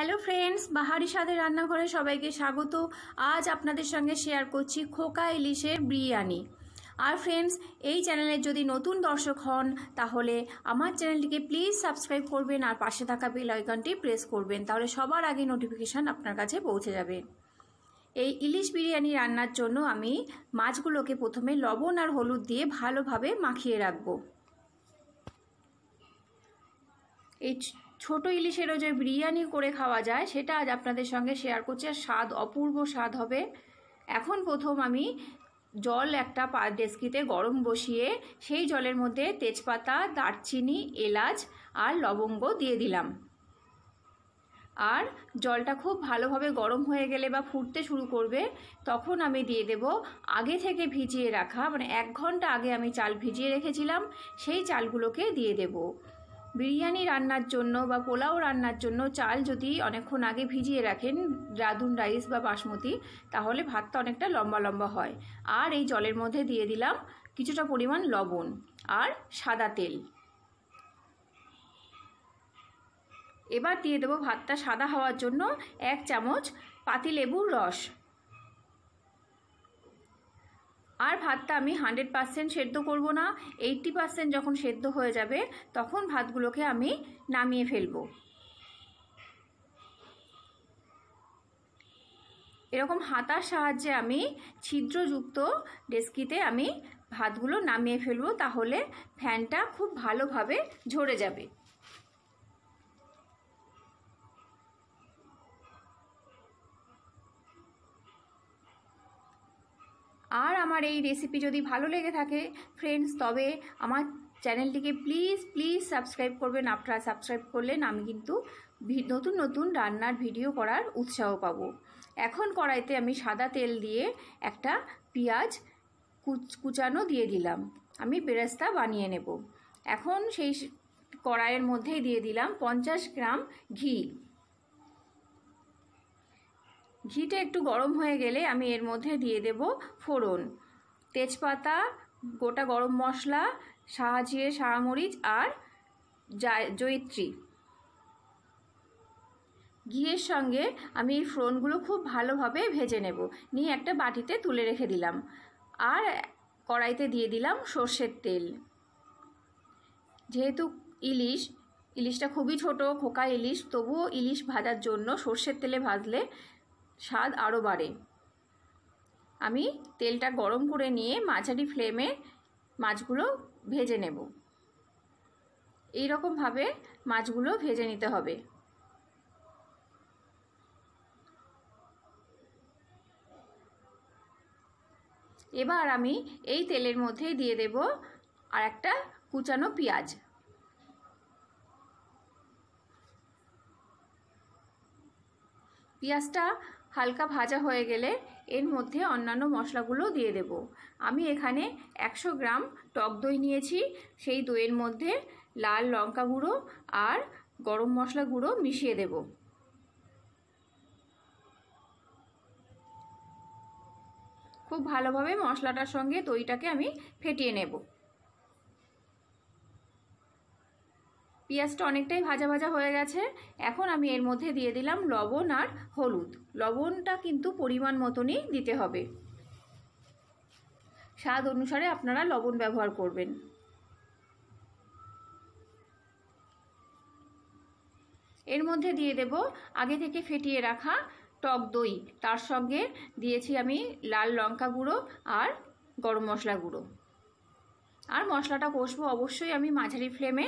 hello friends বাহারি স্বাদের রান্নাঘরে সবাইকে স্বাগত আজ আপনাদের সঙ্গে শেয়ার করছি খোকা ইলিশের বিরিয়ানি আর ফ্রেন্ডস এই চ্যানেলের যদি নতুন দর্শক হন তাহলে আমার চ্যানেলটিকে প্লিজ সাবস্ক্রাইব করবেন আর পাশে থাকা বেল আইকনটি প্রেস করবেন তাহলে সবার আগে নোটিফিকেশান আপনার কাছে পৌঁছে যাবে এই ইলিশ বিরিয়ানি রান্নার জন্য আমি মাছগুলোকে প্রথমে লবণ আর হলুদ দিয়ে ভালোভাবে মাখিয়ে রাখবো এই ছোট ইলিশেরও যে বিরিয়ানি করে খাওয়া যায় সেটা আজ আপনাদের সঙ্গে শেয়ার করছি আর স্বাদ অপূর্ব স্বাদ হবে এখন প্রথম আমি জল একটা পা ডেস্কিতে গরম বসিয়ে সেই জলের মধ্যে তেজপাতা দারচিনি এলাচ আর লবঙ্গ দিয়ে দিলাম আর জলটা খুব ভালোভাবে গরম হয়ে গেলে বা ফুটতে শুরু করবে তখন আমি দিয়ে দেব আগে থেকে ভিজিয়ে রাখা মানে এক ঘন্টা আগে আমি চাল ভিজিয়ে রেখেছিলাম সেই চালগুলোকে দিয়ে দেবো বিরিয়ানি রান্নার জন্য বা পোলাও রান্নার জন্য চাল যদি অনেকক্ষণ আগে ভিজিয়ে রাখেন রাধুন রাইস বা বাসমতি তাহলে ভাতটা অনেকটা লম্বা লম্বা হয় আর এই জলের মধ্যে দিয়ে দিলাম কিছুটা পরিমাণ লবণ আর সাদা তেল এবার দিয়ে দেবো ভাতটা সাদা হওয়ার জন্য এক চামচ পাতিলেবুর রস আর ভাতটা আমি হান্ড্রেড পারসেন্ট সেদ্ধ করব না এইটটি পারসেন্ট যখন সেদ্ধ হয়ে যাবে তখন ভাতগুলোকে আমি নামিয়ে ফেলবো এরকম হাতার সাহায্যে আমি ছিদ্রযুক্ত ডেস্কিতে আমি ভাতগুলো নামিয়ে ফেলবো তাহলে ফ্যানটা খুব ভালোভাবে ঝরে যাবে আর আমার এই রেসিপি যদি ভালো লেগে থাকে ফ্রেন্ডস তবে আমার চ্যানেলটিকে প্লিজ প্লিজ সাবস্ক্রাইব করবেন আপনারা সাবস্ক্রাইব করলেন আমি কিন্তু নতুন নতুন রান্নার ভিডিও করার উৎসাহ পাবো এখন কড়াইতে আমি সাদা তেল দিয়ে একটা পেঁয়াজ কুচানো দিয়ে দিলাম আমি বেরাস্তা বানিয়ে নেব এখন সেই কড়াইয়ের মধ্যেই দিয়ে দিলাম পঞ্চাশ গ্রাম ঘি ঘিটা একটু গরম হয়ে গেলে আমি এর মধ্যে দিয়ে দেব ফোড়ন তেজপাতা গোটা গরম মশলা সাহাজিয়ে সারামরিচ আর জয়িত্রী ঘিয়ের সঙ্গে আমি এই ফোড়নগুলো খুব ভালোভাবে ভেজে নেব নিয়ে একটা বাটিতে তুলে রেখে দিলাম আর কড়াইতে দিয়ে দিলাম সর্ষের তেল যেহেতু ইলিশ ইলিশটা খুবই ছোট খোকা ইলিশ তবুও ইলিশ ভাজার জন্য সর্ষের তেলে ভাজলে স্বাদ আরও বাড়ে আমি তেলটা গরম করে নিয়ে মাঝারি ফ্লেমে মাছগুলো ভেজে নেব এই রকমভাবে মাছগুলো ভেজে নিতে হবে এবার আমি এই তেলের মধ্যে দিয়ে দেব আর একটা কুচানো পেঁয়াজ পেঁয়াজটা হালকা ভাজা হয়ে গেলে এর মধ্যে অন্যান্য মশলাগুলো দিয়ে দেব আমি এখানে একশো গ্রাম টক দই নিয়েছি সেই দইয়ের মধ্যে লাল লঙ্কা গুঁড়ো আর গরম মশলা গুঁড়ো মিশিয়ে দেব খুব ভালোভাবে মশলাটার সঙ্গে দইটাকে আমি ফেটিয়ে নেবো পেঁয়াজটা অনেকটাই ভাজা ভাজা হয়ে গেছে এখন আমি এর মধ্যে দিয়ে দিলাম লবণ আর হলুদ লবণটা কিন্তু পরিমাণ মতনই দিতে হবে স্বাদ অনুসারে আপনারা লবণ ব্যবহার করবেন এর মধ্যে দিয়ে দেব আগে থেকে ফেটিয়ে রাখা টক দই তার সঙ্গে দিয়েছি আমি লাল লঙ্কা গুঁড়ো আর গরম মশলা গুঁড়ো আর মশলাটা কষবো অবশ্যই আমি মাঝারি ফ্লেমে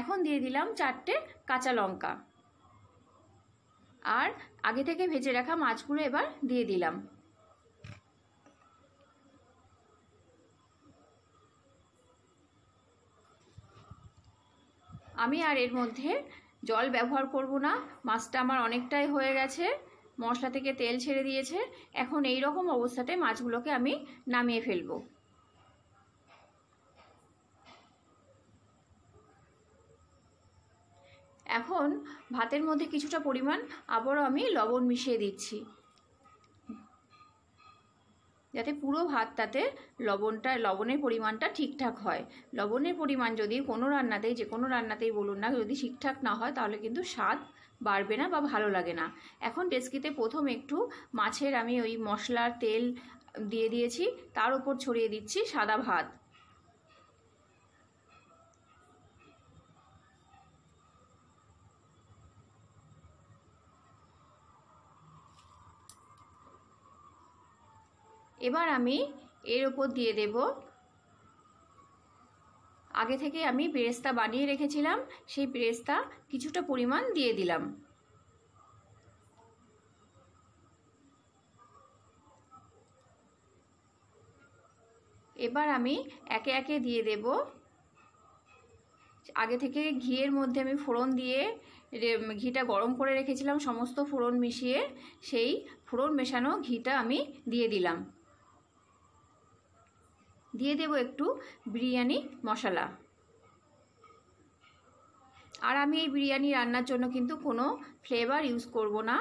এখন দিয়ে দিলাম চারটে কাঁচা লঙ্কা আর আগে থেকে ভেজে রাখা মাছগুলো এবার দিয়ে দিলাম আমি আর এর মধ্যে জল ব্যবহার করব না মাছটা আমার অনেকটাই হয়ে গেছে মশলা থেকে তেল ছেড়ে দিয়েছে এখন এই রকম অবস্থাতে মাছগুলোকে আমি নামিয়ে ফেলবো এখন ভাতের মধ্যে কিছুটা পরিমাণ আবারও আমি লবণ মিশিয়ে দিচ্ছি যাতে পুরো ভাতটাতে লবণটা লবণের পরিমাণটা ঠিকঠাক হয় লবণের পরিমাণ যদি কোনো রান্নাতেই যে কোনো রান্নাতেই বলুন না যদি ঠিকঠাক না হয় তাহলে কিন্তু স্বাদ বাড়বে না বা ভালো লাগে না এখন ডেস্কিতে প্রথম একটু মাছের আমি ওই মশলার তেল দিয়ে দিয়েছি তার উপর ছড়িয়ে দিচ্ছি সাদা ভাত এবার আমি এর ওপর দিয়ে দেব আগে থেকে আমি পেরেস্তা বানিয়ে রেখেছিলাম সেই পেরেস্তা কিছুটা পরিমাণ দিয়ে দিলাম এবার আমি একে একে দিয়ে দেব আগে থেকে ঘিয়ের মধ্যে আমি ফোড়ন দিয়ে ঘিটা গরম করে রেখেছিলাম সমস্ত ফোড়ন মিশিয়ে সেই ফোড়ন মেশানো ঘিটা আমি দিয়ে দিলাম দিয়ে দেব একটু বিরিয়ানি মশলা আর আমি এই বিরিয়ানি রান্নার জন্য কিন্তু কোনো ফ্লেভার ইউজ করব না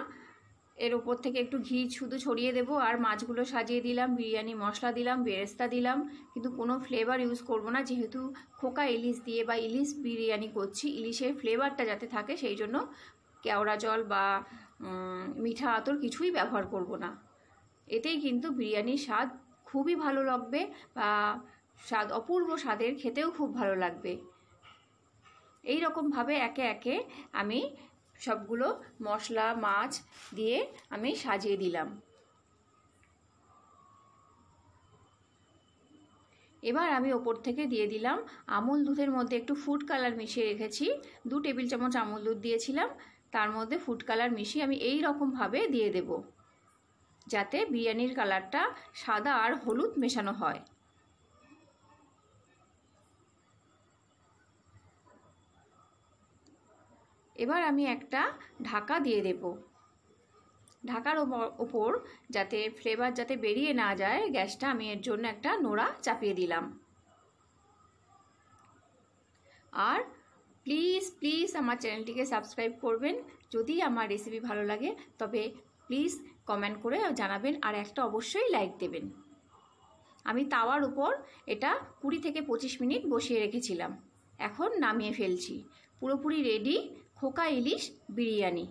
এর ওপর থেকে একটু ঘি শুধু ছড়িয়ে দেব আর মাছগুলো সাজিয়ে দিলাম বিরিয়ানি মশলা দিলাম বেরেস্তা দিলাম কিন্তু কোনো ফ্লেভার ইউজ করব না যেহেতু খোকা ইলিশ দিয়ে বা ইলিশ বিরিয়ানি করছি ইলিশের ফ্লেভারটা যাতে থাকে সেই জন্য কেওড়া জল বা মিঠা আতর কিছুই ব্যবহার করব না এতেই কিন্তু বিরিয়ানির স্বাদ খুবই ভালো লাগবে বা স্বাদ অপূর্ব স্বাদের খেতেও খুব ভালো লাগবে এই রকমভাবে একে একে আমি সবগুলো মশলা মাছ দিয়ে আমি সাজিয়ে দিলাম এবার আমি ওপর থেকে দিয়ে দিলাম আমুল দুধের মধ্যে একটু ফুড কালার মিশিয়ে রেখেছি দু টেবিল চামচ আমুল দুধ দিয়েছিলাম তার মধ্যে ফুড কালার মিশিয়ে আমি এই রকমভাবে দিয়ে দেবো যাতে বিরিয়ানির কালারটা সাদা আর হলুদ মেশানো হয় এবার আমি একটা ঢাকা দিয়ে দেব ঢাকার ওপর যাতে ফ্লেভার যাতে বেরিয়ে না যায় গ্যাসটা আমি এর জন্য একটা নোড়া চাপিয়ে দিলাম আর প্লিজ প্লিজ আমার চ্যানেলটিকে সাবস্ক্রাইব করবেন যদি আমার রেসিপি ভালো লাগে তবে প্লিজ কমেন্ট করে জানাবেন আর একটা অবশ্যই লাইক দেবেন আমি তাওয়ার উপর এটা কুড়ি থেকে পঁচিশ মিনিট বসিয়ে রেখেছিলাম এখন নামিয়ে ফেলছি পুরোপুরি রেডি খোকা ইলিশ বিরিয়ানি